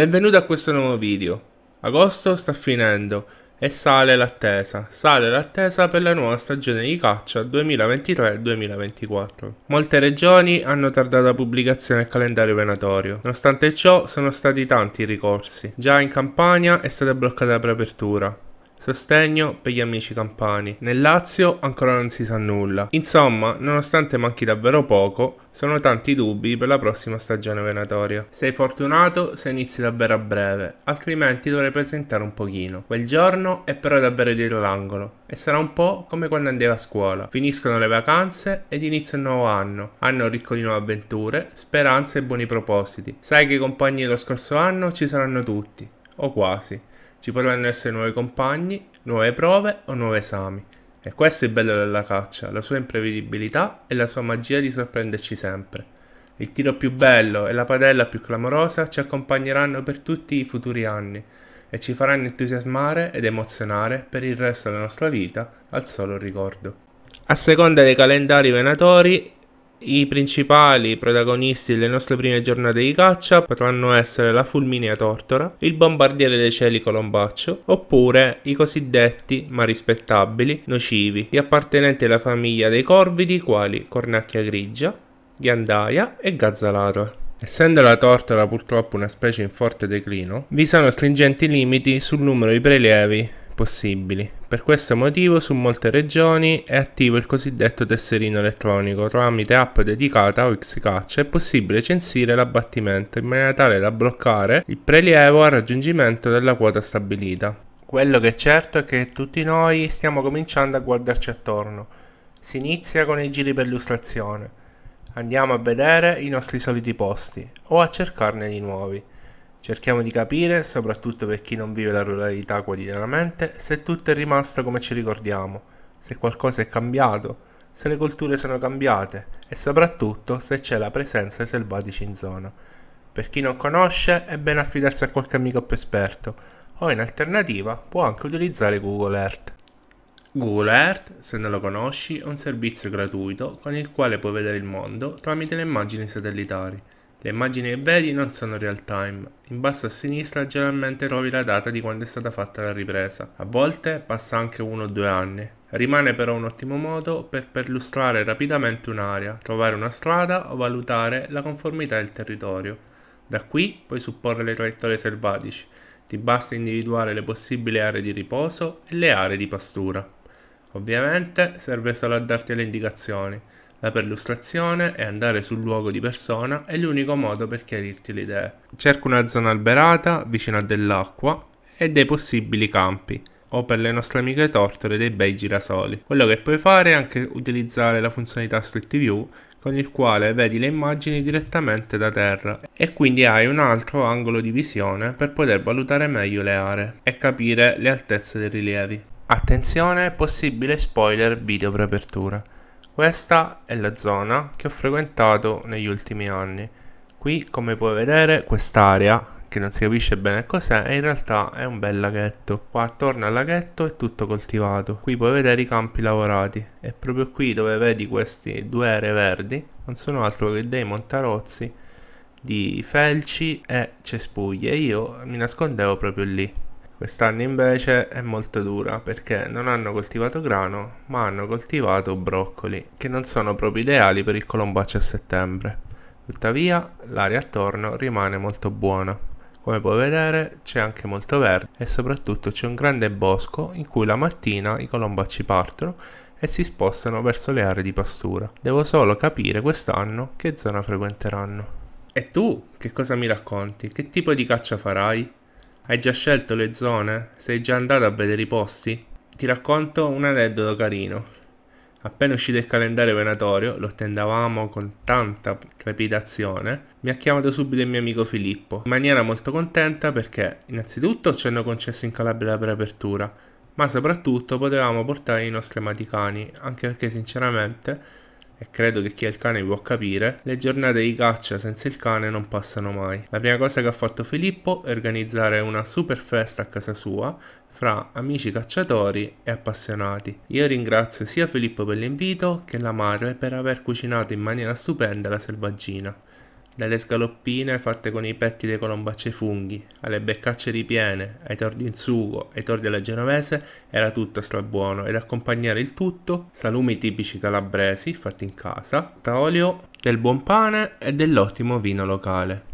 Benvenuto a questo nuovo video. Agosto sta finendo e sale l'attesa, sale l'attesa per la nuova stagione di caccia 2023-2024. Molte regioni hanno tardato la pubblicazione del calendario venatorio, nonostante ciò sono stati tanti i ricorsi. Già in Campania è stata bloccata la preapertura, Sostegno per gli amici campani. Nel Lazio ancora non si sa nulla. Insomma, nonostante manchi davvero poco, sono tanti dubbi per la prossima stagione venatoria. Sei fortunato se inizi davvero a breve, altrimenti dovrei presentare un pochino. Quel giorno è però davvero dietro l'angolo e sarà un po' come quando andavi a scuola. Finiscono le vacanze ed inizia un nuovo anno. Anno ricco di nuove avventure, speranze e buoni propositi. Sai che i compagni dello scorso anno ci saranno tutti, o quasi. Ci potranno essere nuovi compagni, nuove prove o nuovi esami. E questo è il bello della caccia, la sua imprevedibilità e la sua magia di sorprenderci sempre. Il tiro più bello e la padella più clamorosa ci accompagneranno per tutti i futuri anni e ci faranno entusiasmare ed emozionare per il resto della nostra vita al solo ricordo. A seconda dei calendari venatori, i principali protagonisti delle nostre prime giornate di caccia potranno essere la fulminea tortora, il bombardiere dei cieli colombaccio, oppure i cosiddetti, ma rispettabili, nocivi, gli appartenenti alla famiglia dei corvidi quali cornacchia grigia, ghiandaia e gazzalator. Essendo la tortora purtroppo una specie in forte declino, vi sono stringenti limiti sul numero di prelievi possibili. Per questo motivo su molte regioni è attivo il cosiddetto tesserino elettronico. Tramite app dedicata o Xcatch è possibile censire l'abbattimento in maniera tale da bloccare il prelievo al raggiungimento della quota stabilita. Quello che è certo è che tutti noi stiamo cominciando a guardarci attorno. Si inizia con i giri per illustrazione. Andiamo a vedere i nostri soliti posti o a cercarne di nuovi. Cerchiamo di capire, soprattutto per chi non vive la ruralità quotidianamente, se tutto è rimasto come ci ricordiamo, se qualcosa è cambiato, se le colture sono cambiate e soprattutto se c'è la presenza dei selvatici in zona. Per chi non conosce è bene affidarsi a qualche amico più esperto o in alternativa può anche utilizzare Google Earth. Google Earth, se non lo conosci, è un servizio gratuito con il quale puoi vedere il mondo tramite le immagini satellitari. Le immagini e i veri non sono real time. In basso a sinistra generalmente trovi la data di quando è stata fatta la ripresa. A volte passa anche uno o due anni. Rimane però un ottimo modo per perlustrare rapidamente un'area, trovare una strada o valutare la conformità del territorio. Da qui puoi supporre le traiettorie selvatici. Ti basta individuare le possibili aree di riposo e le aree di pastura. Ovviamente serve solo a darti le indicazioni la perlustrazione e andare sul luogo di persona è l'unico modo per chiarirti le idee. Cerca una zona alberata, vicino a dell'acqua e dei possibili campi o per le nostre amiche tortore dei bei girasoli. Quello che puoi fare è anche utilizzare la funzionalità Street View con il quale vedi le immagini direttamente da terra e quindi hai un altro angolo di visione per poter valutare meglio le aree e capire le altezze dei rilievi. Attenzione, possibile spoiler video per apertura. Questa è la zona che ho frequentato negli ultimi anni. Qui, come puoi vedere, quest'area, che non si capisce bene cos'è, in realtà è un bel laghetto. Qua attorno al laghetto è tutto coltivato. Qui puoi vedere i campi lavorati. E proprio qui dove vedi queste due aree verdi, non sono altro che dei montarozzi di felci e cespuglie. Io mi nascondevo proprio lì. Quest'anno invece è molto dura perché non hanno coltivato grano ma hanno coltivato broccoli che non sono proprio ideali per il colombaccio a settembre. Tuttavia l'aria attorno rimane molto buona. Come puoi vedere c'è anche molto verde e soprattutto c'è un grande bosco in cui la mattina i colombacci partono e si spostano verso le aree di pastura. Devo solo capire quest'anno che zona frequenteranno. E tu che cosa mi racconti? Che tipo di caccia farai? Hai già scelto le zone? Sei già andato a vedere i posti? Ti racconto un aneddoto carino. Appena uscito il calendario venatorio, lo attendavamo con tanta trepidazione, mi ha chiamato subito il mio amico Filippo, in maniera molto contenta perché innanzitutto ci hanno concesso in Calabria la preapertura, ma soprattutto potevamo portare i nostri amaticani, anche perché sinceramente e credo che chi ha il cane può capire, le giornate di caccia senza il cane non passano mai. La prima cosa che ha fatto Filippo è organizzare una super festa a casa sua fra amici cacciatori e appassionati. Io ringrazio sia Filippo per l'invito che la madre per aver cucinato in maniera stupenda la selvaggina dalle scaloppine fatte con i petti dei colombacce funghi, alle beccacce ripiene, ai tordi in sugo, ai tordi alla genovese, era tutto strabuono ed accompagnare il tutto salumi tipici calabresi fatti in casa, taolio, del buon pane e dell'ottimo vino locale.